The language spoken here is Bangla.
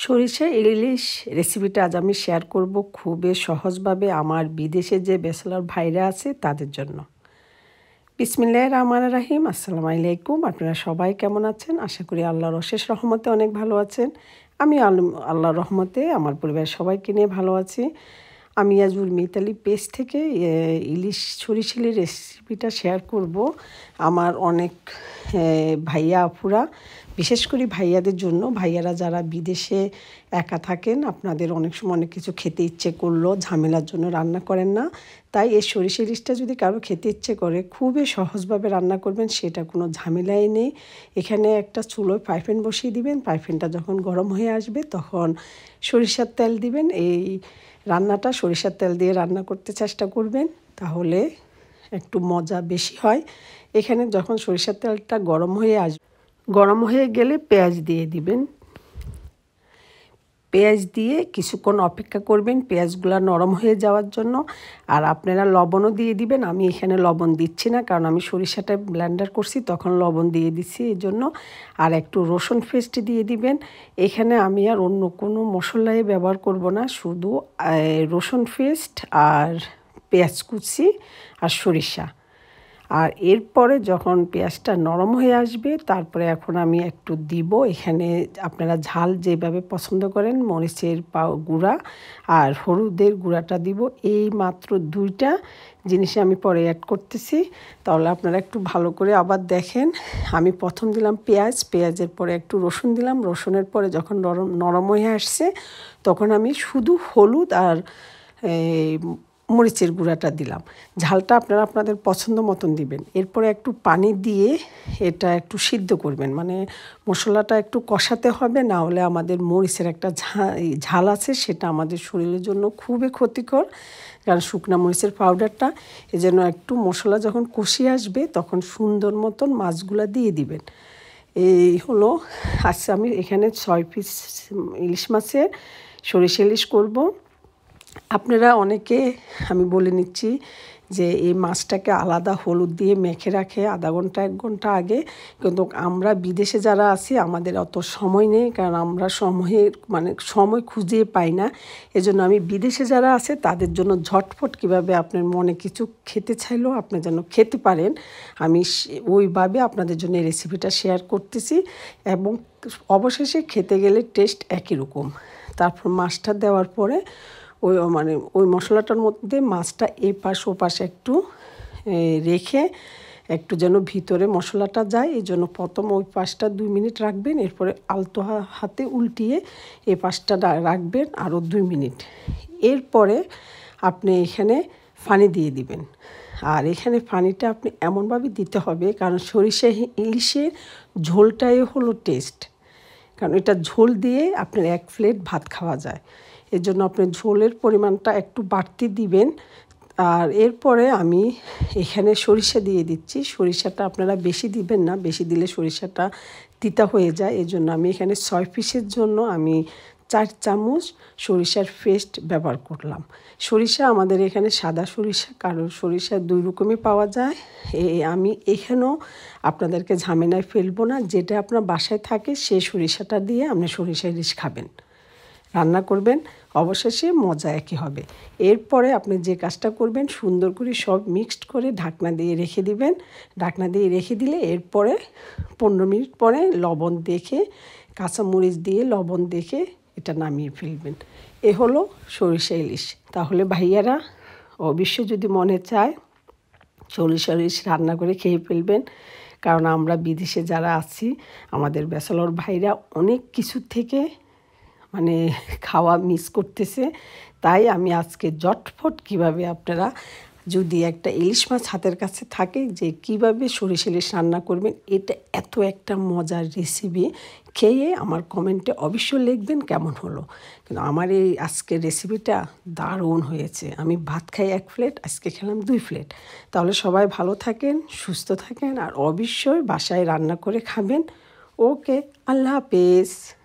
সরিষা ইলিশ রেসিপিটা আজ আমি শেয়ার করব খুবই সহজভাবে আমার বিদেশে যে বেসলার ভাইরা আছে তাদের জন্য বিসমিল্লাহ রহমান রাহিম আসসালামু আলাইকুম আপনারা সবাই কেমন আছেন আশা করি আল্লাহর অশেষ রহমতে অনেক ভালো আছেন আমি আল্লাহর রহমতে আমার পরিবারের সবাইকে নিয়ে ভালো আছি আমি আজুর মিতালি পেজ থেকে ইলিশ সরিষিলি রেসিপিটা শেয়ার করব আমার অনেক ভাইয়া আপুরা বিশেষ করে ভাইয়াদের জন্য ভাইয়ারা যারা বিদেশে একা থাকেন আপনাদের অনেক সময় অনেক কিছু খেতে ইচ্ছে করলো ঝামেলার জন্য রান্না করেন না তাই এই সরিষা ইলিশটা যদি কারো খেতে ইচ্ছে করে খুবই সহজভাবে রান্না করবেন সেটা কোনো ঝামেলাই নেই এখানে একটা চুলোয় পাইফেন বসিয়ে দিবেন পাইফেনটা যখন গরম হয়ে আসবে তখন সরিষার তেল দিবেন এই রান্নাটা সরিষার তেল দিয়ে রান্না করতে চেষ্টা করবেন তাহলে একটু মজা বেশি হয় এখানে যখন সরিষার তেলটা গরম হয়ে আসবে গরম হয়ে গেলে পেঁয়াজ দিয়ে দিবেন পেঁয়াজ দিয়ে কিছুক্ষণ অপেক্ষা করবেন পেঁয়াজগুলো নরম হয়ে যাওয়ার জন্য আর আপনারা লবণও দিয়ে দিবেন আমি এখানে লবণ দিচ্ছি না কারণ আমি সরিষাটা ব্ল্যান্ডার করছি তখন লবণ দিয়ে দিচ্ছি এই জন্য আর একটু রসুন পেস্ট দিয়ে দিবেন এখানে আমি আর অন্য কোনো মশলাই ব্যবহার করব না শুধু রসুন পেস্ট আর পেঁয়াজ কুচি আর সরিষা আর এরপরে যখন পেঁয়াজটা নরম হয়ে আসবে তারপরে এখন আমি একটু দিব এখানে আপনারা ঝাল যেভাবে পছন্দ করেন মরিচের পা গুঁড়া আর হলুদের গুঁড়াটা দিব এই মাত্র দুইটা জিনিসে আমি পরে অ্যাড করতেছি তাহলে আপনারা একটু ভালো করে আবার দেখেন আমি প্রথম দিলাম পেঁয়াজ পেঁয়াজের পরে একটু রসুন দিলাম রসুনের পরে যখন নরম নরম হয়ে আসছে তখন আমি শুধু হলুদ আর মরিচের গুঁড়াটা দিলাম ঝালটা আপনারা আপনাদের পছন্দ মতন দিবেন এরপরে একটু পানি দিয়ে এটা একটু সিদ্ধ করবেন মানে মশলাটা একটু কষাতে হবে না হলে আমাদের মরিচের একটা ঝাল আছে সেটা আমাদের শরীরের জন্য খুবই ক্ষতিকর কারণ শুকনা মরিচের পাউডারটা এজন্য একটু মশলা যখন কষিয়ে আসবে তখন সুন্দর মতন মাছগুলো দিয়ে দিবেন এই হলো আচ্ছা আমি এখানে ছয় পিস ইলিশ মাছের সরিষা ইলিশ করবো আপনারা অনেকে আমি বলে নিচ্ছি যে এই মাছটাকে আলাদা হলুদ দিয়ে মেখে রাখে আধা ঘন্টা এক ঘন্টা আগে কিন্তু আমরা বিদেশে যারা আছি আমাদের অত সময় নেই কারণ আমরা সময়ের মানে সময় খুঁজে পাই না এজন্য আমি বিদেশে যারা আছে তাদের জন্য ঝটফট কিভাবে আপনার মনে কিছু খেতে চাইলেও আপনি যেন খেতে পারেন আমি ওইভাবে আপনাদের জন্য এই রেসিপিটা শেয়ার করতেছি এবং অবশেষে খেতে গেলে টেস্ট একই রকম তারপর মাছটা দেওয়ার পরে ওই মানে ওই মশলাটার মধ্যে মাছটা এপাশ ওপাশে একটু রেখে একটু যেন ভিতরে মশলাটা যায় এই জন্য প্রথম ওই পাশটা দুই মিনিট রাখবেন এরপরে আলতো হাতে উল্টিয়ে এ পাশটা রাখবেন আরও দুই মিনিট এরপরে আপনি এখানে ফানি দিয়ে দিবেন আর এখানে ফানিটা আপনি এমনভাবে দিতে হবে কারণ সরিষা ইলিশের ঝোলটাই হলো টেস্ট কারণ এটা ঝোল দিয়ে আপনার এক প্লেট ভাত খাওয়া যায় এর জন্য আপনি ঝোলের পরিমাণটা একটু বাড়তি দিবেন আর এরপরে আমি এখানে সরিষা দিয়ে দিচ্ছি সরিষাটা আপনারা বেশি দিবেন না বেশি দিলে সরিষাটা তিতা হয়ে যায় এজন্য আমি এখানে ছয় পিসের জন্য আমি চার চামচ সরিষার পেস্ট ব্যবহার করলাম সরিষা আমাদের এখানে সাদা সরিষা কারণ সরিষা দুই রকমই পাওয়া যায় এ আমি এখানেও আপনাদেরকে ঝামেলায় ফেলবো না যেটা আপনার বাসায় থাকে সেই সরিষাটা দিয়ে আপনি সরিষা ইলিশ খাবেন রান্না করবেন অবশেষে মজা একই হবে এরপরে আপনি যে কাজটা করবেন সুন্দর করে সব মিক্সড করে ঢাকনা দিয়ে রেখে দিবেন ঢাকনা দিয়ে রেখে দিলে এরপরে পনেরো মিনিট পরে লবণ দেখে কাঁচামরিচ দিয়ে লবণ দেখে এটা নামিয়ে ফেলবেন এ হলো সরিষা ইলিশ তাহলে ভাইয়ারা অবশ্য যদি মনে চায় সরিষা ইলিশ রান্না করে খেয়ে ফেলবেন কারণ আমরা বিদেশে যারা আছি আমাদের ব্যাচেলর ভাইরা অনেক কিছু থেকে মানে খাওয়া মিস করতেছে তাই আমি আজকে জটফট কিভাবে আপনারা যদি একটা ইলিশ মাছ হাতের কাছে থাকে যে কিভাবে সরিষ ইলিশ রান্না করবেন এটা এত একটা মজার রেসিপি খেয়ে আমার কমেন্টে অবশ্যই লিখবেন কেমন হলো কিন্তু আমার এই আজকের রেসিপিটা দারুণ হয়েছে আমি ভাত খাই এক প্লেট আজকে খেলাম দুই প্লেট তাহলে সবাই ভালো থাকেন সুস্থ থাকেন আর অবশ্যই বাসায় রান্না করে খাবেন ওকে আল্লাহ হাফেজ